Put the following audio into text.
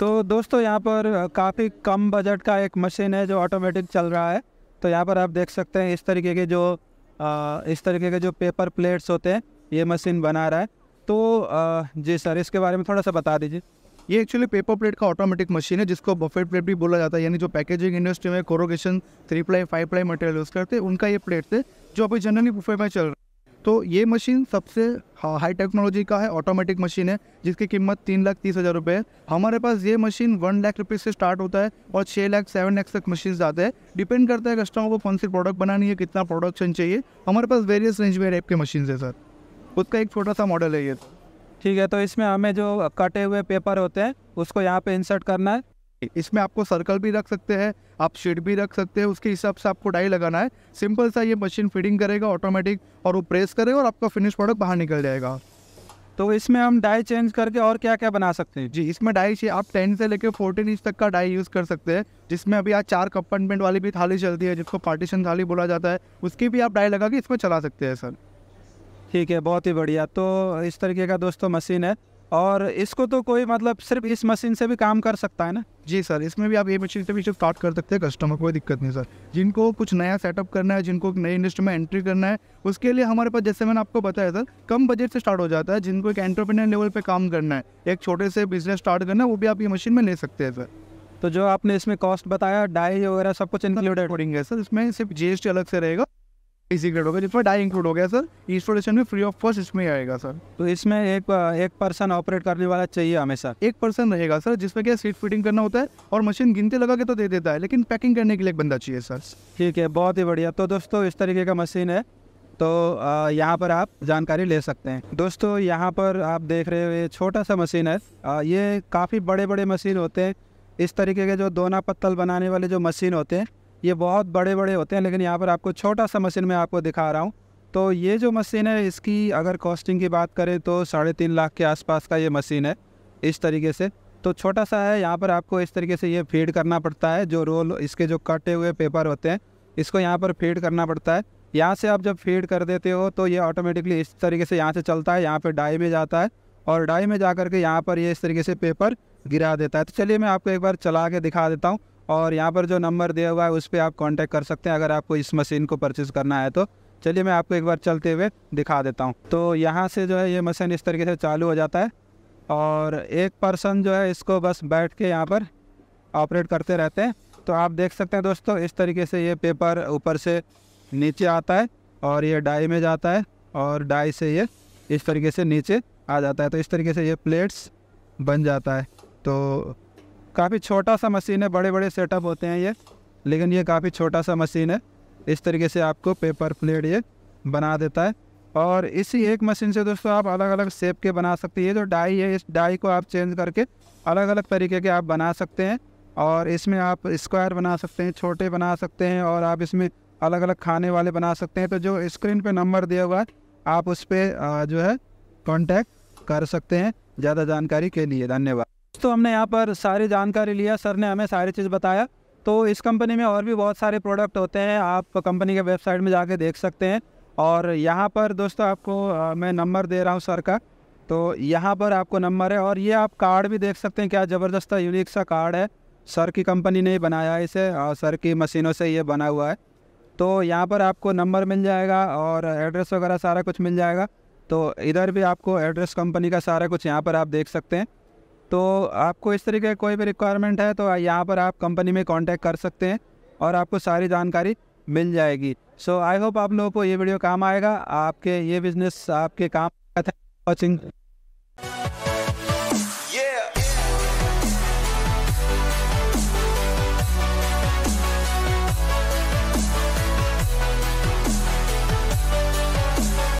तो दोस्तों यहाँ पर काफ़ी कम बजट का एक मशीन है जो ऑटोमेटिक चल रहा है तो यहाँ पर आप देख सकते हैं इस तरीके के जो आ, इस तरीके के जो पेपर प्लेट्स होते हैं ये मशीन बना रहा है तो आ, जी सर इसके बारे में थोड़ा सा बता दीजिए ये एक्चुअली पेपर प्लेट का ऑटोमेटिक मशीन है जिसको बफेट प्लेट भी बोला जाता है यानी जो पैकेजिंग इंडस्ट्री में corrugation three ply five ply material use करते हैं उनका ये प्लेट है जो अभी जनरली बुफे में चल रहा है तो ये मशीन सबसे हाई टेक्नोलॉजी का है ऑटोमेटिक मशीन है जिसकी कीमत तीन लाख तीस हज़ार रुपये है हमारे पास ये मशीन वन लाख रुपये से स्टार्ट होता है और छः लाख सेवन लाख तक मशीन आते हैं डिपेंड करता है कस्टमर को कौन सी प्रोडक्ट बनानी है कितना प्रोडक्शन चाहिए हमारे पास वेरियस रेंज में टाइप के मशीन है सर उसका एक छोटा सा मॉडल है ये ठीक है तो इसमें हमें जो कटे हुए पेपर होते हैं उसको यहाँ पे इंसर्ट करना है इसमें आपको सर्कल भी रख सकते हैं आप शेड भी रख सकते हैं उसके हिसाब से आपको डाई लगाना है सिंपल सा ये मशीन फिटिंग करेगा ऑटोमेटिक और वो प्रेस करेगा और आपका फिनिश प्रोडक्ट बाहर निकल जाएगा तो इसमें हम डाई चेंज करके और क्या क्या बना सकते हैं जी इसमें डाई आप टेन से लेकर फोर्टीन इंच तक का डाई यूज़ कर सकते हैं जिसमें अभी आज चार कंपार्टमेंट वाली भी थाली चलती है जिसको पार्टीशन थाली बोला जाता है उसकी भी आप डाई लगा के इसमें चला सकते हैं सर ठीक है बहुत ही बढ़िया तो इस तरीके का दोस्तों मशीन है और इसको तो कोई मतलब सिर्फ इस मशीन से भी काम कर सकता है ना जी सर इसमें भी आप ये मशीन से भी स्टार्ट कर सकते हैं कस्टमर कोई दिक्कत नहीं सर जिनको कुछ नया सेटअप करना है जिनको नई इंडस्ट्री में एंट्री करना है उसके लिए हमारे पास जैसे मैंने आपको बताया सर कम बजट से स्टार्ट हो जाता है जिनको एक एंटरप्रेन्योर लेवल पर काम करना है एक छोटे से बिजनेस स्टार्ट करना है वो भी आप ये मशीन में ले सकते हैं सर तो जो आपने इसमें कॉस्ट बताया डाई वगैरह सब कुछ इंक्लूडेड हो है सर इसमें सिर्फ जी अलग से रहेगा ई सिगरेट हो गया जिसमें डाई इंक्लूड हो गया सर इंस्टॉलेशन भी फ्री ऑफ कॉस्ट इसमें आएगा सर तो इसमें एक एक पर्सन ऑपरेट करने वाला चाहिए हमेशा एक पर्सन रहेगा सर जिसमें क्या सीट फिटिंग करना होता है और मशीन गिनते लगा के तो दे देता है लेकिन पैकिंग करने के लिए एक बंदा चाहिए सर ठीक है बहुत ही बढ़िया तो दोस्तों इस तरीके का मशीन है तो यहाँ पर आप जानकारी ले सकते हैं दोस्तों यहाँ पर आप देख रहे हो ये छोटा सा मशीन है ये काफ़ी बड़े बड़े मशीन होते हैं इस तरीके के जो दोना पत्तल बनाने वाले जो मशीन होते हैं ये बहुत बड़े बड़े होते हैं लेकिन यहाँ पर आपको छोटा सा मशीन मैं आपको दिखा रहा हूँ तो ये जो मशीन है इसकी अगर कॉस्टिंग की बात करें तो साढ़े तीन लाख के आसपास का ये मशीन है इस तरीके से तो छोटा सा है यहाँ पर आपको इस तरीके से ये फीड करना पड़ता है जो रोल इसके जो कटे हुए पेपर होते हैं इसको यहाँ पर फीड करना पड़ता है यहाँ से आप जब फीड कर देते हो तो ये ऑटोमेटिकली इस तरीके से यहाँ से चलता है यहाँ पर डाई में जाता है और डाई में जा के यहाँ पर ये इस तरीके से पेपर गिरा देता है तो चलिए मैं आपको एक बार चला के दिखा देता हूँ और यहाँ पर जो नंबर दिया हुआ है उस पर आप कांटेक्ट कर सकते हैं अगर आपको इस मशीन को परचेज़ करना है तो चलिए मैं आपको एक बार चलते हुए दिखा देता हूँ तो यहाँ से जो है ये मशीन इस तरीके से चालू हो जाता है और एक पर्सन जो है इसको बस बैठ के यहाँ पर ऑपरेट करते रहते हैं तो आप देख सकते हैं दोस्तों इस तरीके से ये पेपर ऊपर से नीचे आता है और ये डाई में जाता है और डाई से ये इस तरीके से नीचे आ जाता है तो इस तरीके से ये प्लेट्स बन जाता है तो काफ़ी छोटा सा मशीन है बड़े बड़े सेटअप होते हैं ये लेकिन ये काफ़ी छोटा सा मशीन है इस तरीके से आपको पेपर प्लेट ये बना देता है और इसी एक मशीन से दोस्तों आप अलग अलग शेप के बना सकते हैं ये जो डाई है इस डाई को आप चेंज करके अलग अलग तरीके के आप बना सकते हैं और इसमें आप स्क्वायर बना सकते हैं छोटे बना सकते हैं और आप इसमें अलग अलग खाने वाले बना सकते हैं तो जो स्क्रीन पे नंबर दिया हुआ है आप उस पर जो है कांटेक्ट कर सकते हैं ज़्यादा जानकारी के लिए धन्यवाद तो हमने यहाँ पर सारी जानकारी लिया सर ने हमें सारी चीज़ बताया तो इस कंपनी में और भी बहुत सारे प्रोडक्ट होते हैं आप कंपनी के वेबसाइट में जाके देख सकते हैं और यहाँ पर दोस्तों आपको मैं नंबर दे रहा हूँ सर का तो यहाँ पर आपको नंबर है और ये आप कार्ड भी देख सकते हैं क्या ज़बरदस्त यूनिक सा कार्ड है सर की कंपनी ने बनाया है इसे और सर की मशीनों से ये बना हुआ है तो यहाँ पर आपको नंबर मिल जाएगा और एड्रेस वगैरह सारा कुछ मिल जाएगा तो इधर भी आपको एड्रेस कंपनी का सारा कुछ यहाँ पर आप देख सकते हैं तो आपको इस तरीके का कोई भी रिक्वायरमेंट है तो यहाँ पर आप कंपनी में कॉन्टैक्ट कर सकते हैं और आपको सारी जानकारी मिल जाएगी सो आई होप आप लोगों को ये वीडियो काम आएगा आपके ये बिज़नेस आपके काम वॉचिंग